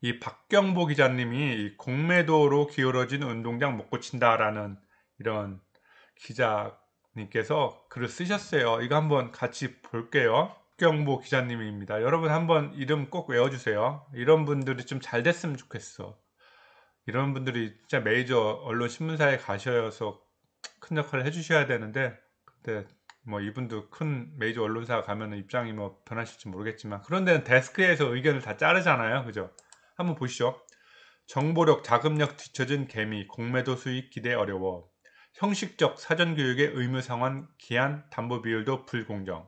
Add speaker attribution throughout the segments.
Speaker 1: 이 박경보 기자님이 공매도로 기울어진 운동장 못 고친다라는 이런 기자님께서 글을 쓰셨어요. 이거 한번 같이 볼게요. 박경보 기자님입니다. 여러분 한번 이름 꼭 외워주세요. 이런 분들이 좀 잘 됐으면 좋겠어. 이런 분들이 진짜 메이저 언론 신문사에 가셔서 큰 역할을 해주셔야 되는데 근데 뭐 이분도 큰 메이저 언론사 가면 입장이 뭐 변하실지 모르겠지만 그런 데는 데스크에서 의견을 다 자르잖아요. 그죠? 한번 보시죠. 정보력, 자금력 뒤처진 개미, 공매도 수익 기대 어려워. 형식적 사전교육의 의무상환, 기한, 담보 비율도 불공정.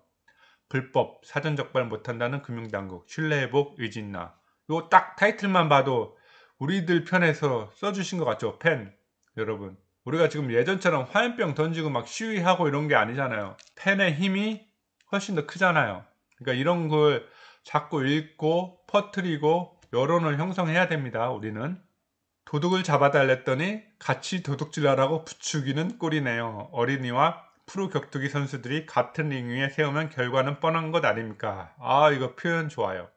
Speaker 1: 불법, 사전적발 못한다는 금융당국, 신뢰회복, 의진나. 이거 딱 타이틀만 봐도 우리들 편에서 써주신 것 같죠, 팬 여러분. 우리가 지금 예전처럼 화염병 던지고 막 시위하고 이런 게 아니잖아요. 팬의 힘이 훨씬 더 크잖아요. 그러니까 이런 걸 자꾸 읽고 퍼뜨리고 여론을 형성해야 됩니다. 우리는 도둑을 잡아달랬더니 같이 도둑질하라고 부추기는 꼴이네요. 어린이와 프로 격투기 선수들이 같은 링 위에 세우면 결과는 뻔한 것 아닙니까? 아 이거 표현 좋아요.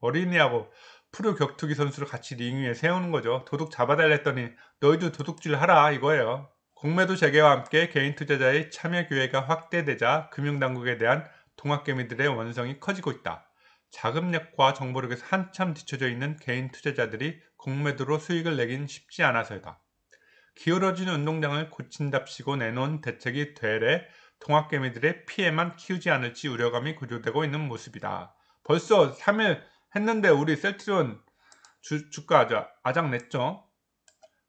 Speaker 1: 어린이하고 프로 격투기 선수를 같이 링 위에 세우는 거죠. 도둑 잡아달랬더니 너희도 도둑질 하라 이거예요. 공매도 재개와 함께 개인 투자자의 참여 기회가 확대되자 금융당국에 대한 동학개미들의 원성이 커지고 있다. 자금력과 정보력에서 한참 뒤쳐져 있는 개인 투자자들이 공매도로 수익을 내긴 쉽지 않아서다 기울어진 운동장을 고친답시고 내놓은 대책이 되래 동학개미들의 피해만 키우지 않을지 우려감이 고조되고 있는 모습이다. 벌써 3일 했는데 우리 셀트리온 주, 주가 아작 냈죠.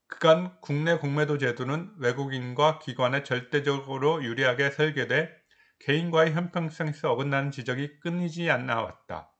Speaker 1: 그간 국내 공매도 제도는 외국인과 기관에 절대적으로 유리하게 설계돼 개인과의 형평성에서 어긋나는 지적이 끊이지 않나왔다.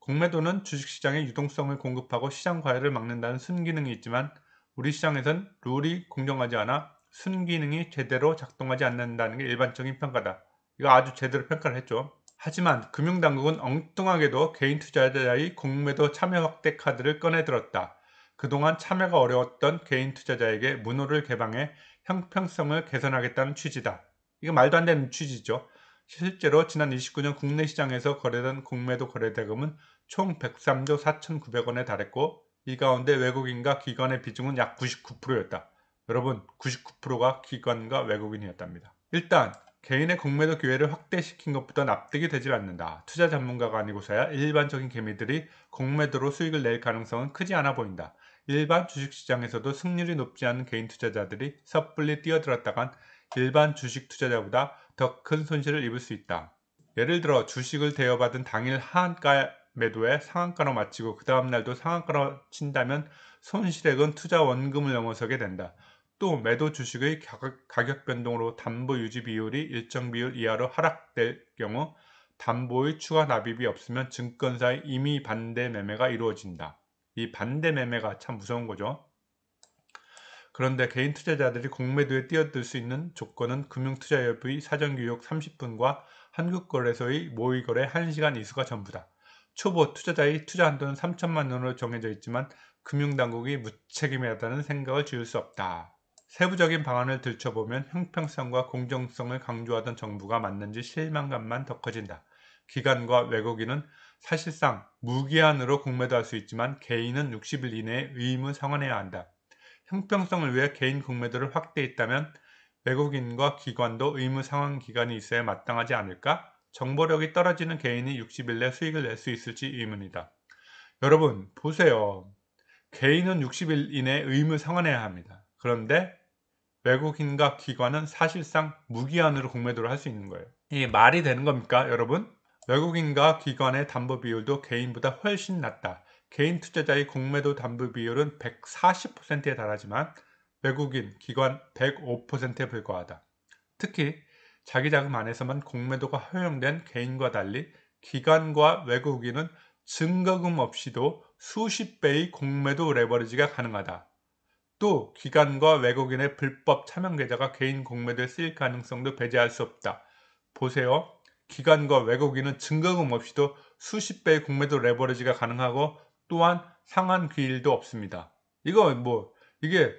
Speaker 1: 공매도는 주식시장의 유동성을 공급하고 시장 과열을 막는다는 순기능이 있지만 우리 시장에선 룰이 공정하지 않아 순기능이 제대로 작동하지 않는다는 게 일반적인 평가다. 이거 아주 제대로 평가를 했죠. 하지만 금융당국은 엉뚱하게도 개인 투자자의 공매도 참여 확대 카드를 꺼내들었다. 그동안 참여가 어려웠던 개인 투자자에게 문호를 개방해 형평성을 개선하겠다는 취지다. 이거 말도 안 되는 취지죠. 실제로 지난 29년 국내 시장에서 거래된 공매도 거래 대금은 총 103조 4,900원에 달했고 이 가운데 외국인과 기관의 비중은 약 99%였다. 여러분 99%가 기관과 외국인이었답니다. 일단 개인의 공매도 기회를 확대시킨 것보다 납득이 되질 않는다. 투자 전문가가 아니고서야 일반적인 개미들이 공매도로 수익을 낼 가능성은 크지 않아 보인다. 일반 주식시장에서도 승률이 높지 않은 개인 투자자들이 섣불리 뛰어들었다간 일반 주식 투자자보다 더큰 손실을 입을 수 있다. 예를 들어 주식을 대여받은 당일 하한가 매도에 상한가로 마치고 그 다음날도 상한가로 친다면 손실액은 투자 원금을 넘어서게 된다. 또 매도 주식의 가격 변동으로 담보 유지 비율이 일정 비율 이하로 하락될 경우 담보의 추가 납입이 없으면 증권사의 이미 반대 매매가 이루어진다. 이 반대 매매가 참 무서운 거죠. 그런데 개인 투자자들이 공매도에 뛰어들 수 있는 조건은 금융투자협의 사전교육 30분과 한국거래소의 모의거래 1시간 이수가 전부다. 초보 투자자의 투자 한도는 3천만 원으로 정해져 있지만 금융당국이 무책임하다는 생각을 지울 수 없다. 세부적인 방안을 들춰보면 형평성과 공정성을 강조하던 정부가 맞는지 실망감만 더 커진다. 기관과 외국인은 사실상 무기한으로 공매도할 수 있지만 개인은 60일 이내에 의무 상환해야 한다. 형평성을 위해 개인 공매도를 확대했다면 외국인과 기관도 의무 상황 기간이 있어야 마땅하지 않을까? 정보력이 떨어지는 개인이 60일 내 수익을 낼 수 있을지 의문이다. 여러분 보세요. 개인은 60일 이내 의무 상환해야 합니다. 그런데 외국인과 기관은 사실상 무기한으로 공매도를 할 수 있는 거예요. 이 말이 되는 겁니까, 여러분? 외국인과 기관의 담보 비율도 개인보다 훨씬 낮다. 개인 투자자의 공매도 담보 비율은 140%에 달하지만 외국인, 기관 105%에 불과하다. 특히 자기 자금 안에서만 공매도가 허용된 개인과 달리 기관과 외국인은 증거금 없이도 수십 배의 공매도 레버리지가 가능하다. 또 기관과 외국인의 불법 차명 계좌가 개인 공매도에 쓰일 가능성도 배제할 수 없다. 보세요. 기관과 외국인은 증거금 없이도 수십 배의 공매도 레버리지가 가능하고 또한 상한 기일도 없습니다. 이거 뭐 이게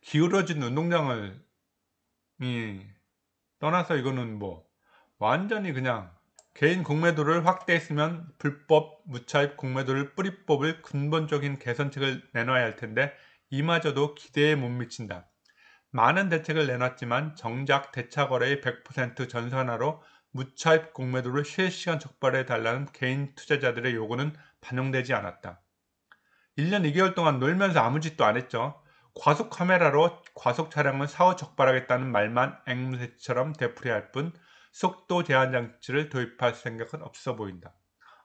Speaker 1: 기울어진 운동장을 이 떠나서 이거는 뭐 완전히 그냥 개인 공매도를 확대했으면 불법 무차입 공매도를 뿌리법을 근본적인 개선책을 내놔야 할 텐데 이마저도 기대에 못 미친다. 많은 대책을 내놨지만 정작 대차거래의 100% 전산화로 무차입 공매도를 실시간 적발해 달라는 개인 투자자들의 요구는 반영되지 않았다. 1년 2개월 동안 놀면서 아무 짓도 안 했죠. 과속 카메라로 과속 차량을 사후 적발하겠다는 말만 앵무새처럼 되풀이할 뿐 속도 제한 장치를 도입할 생각은 없어 보인다.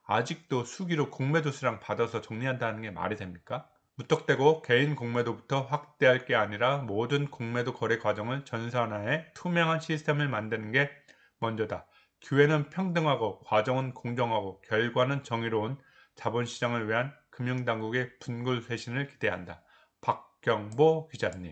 Speaker 1: 아직도 수기로 공매도수량 받아서 정리한다는 게 말이 됩니까? 무턱대고 개인 공매도부터 확대할 게 아니라 모든 공매도 거래 과정을 전산화해 투명한 시스템을 만드는 게 먼저다. 기회는 평등하고 과정은 공정하고 결과는 정의로운 자본시장을 위한 금융당국의 분골 쇄신을 기대한다. 박경보 기자님.